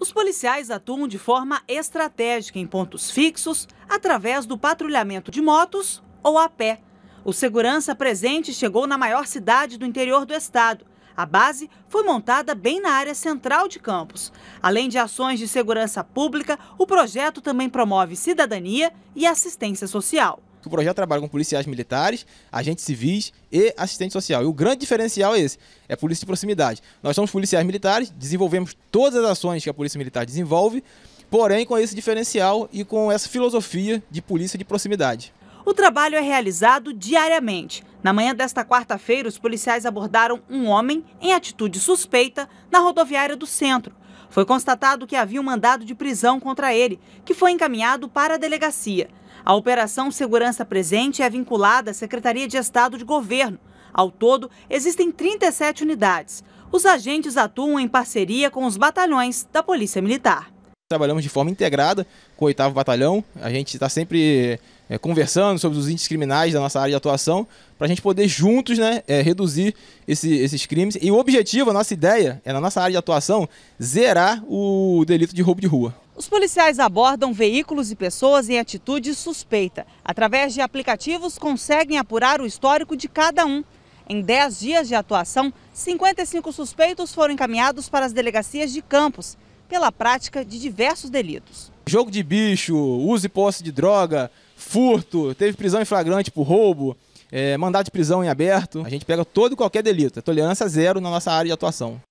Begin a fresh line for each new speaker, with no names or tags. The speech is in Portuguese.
Os policiais atuam de forma estratégica em pontos fixos, através do patrulhamento de motos ou a pé. O segurança presente chegou na maior cidade do interior do estado. A base foi montada bem na área central de Campos. Além de ações de segurança pública, o projeto também promove cidadania e assistência social que o
projeto trabalha com policiais militares, agentes civis e assistente social. E o grande diferencial é esse, é a polícia de proximidade. Nós somos policiais militares, desenvolvemos todas as ações que a polícia militar desenvolve, porém com esse diferencial e com essa filosofia de polícia de
proximidade. O trabalho é realizado diariamente. Na manhã desta quarta-feira, os policiais abordaram um homem em atitude suspeita na rodoviária do centro. Foi constatado que havia um mandado de prisão contra ele, que foi encaminhado para a delegacia. A Operação Segurança Presente é vinculada à Secretaria de Estado de Governo. Ao todo, existem 37 unidades. Os agentes atuam em parceria com os batalhões da Polícia Militar.
Trabalhamos de forma integrada com o 8 Batalhão. A gente está sempre é, conversando sobre os índices criminais da nossa área de atuação, para a gente poder juntos né, é, reduzir esse, esses crimes. E o objetivo, a nossa ideia, é na nossa área de atuação, zerar o delito de roubo de rua.
Os policiais abordam veículos e pessoas em atitude suspeita. Através de aplicativos, conseguem apurar o histórico de cada um. Em 10 dias de atuação, 55 suspeitos foram encaminhados para as delegacias de Campos pela prática de diversos delitos.
Jogo de bicho, uso e posse de droga, furto, teve prisão em flagrante por roubo, é, eh, mandado de prisão em aberto. A gente pega todo e qualquer delito. tolerância zero na nossa área de atuação.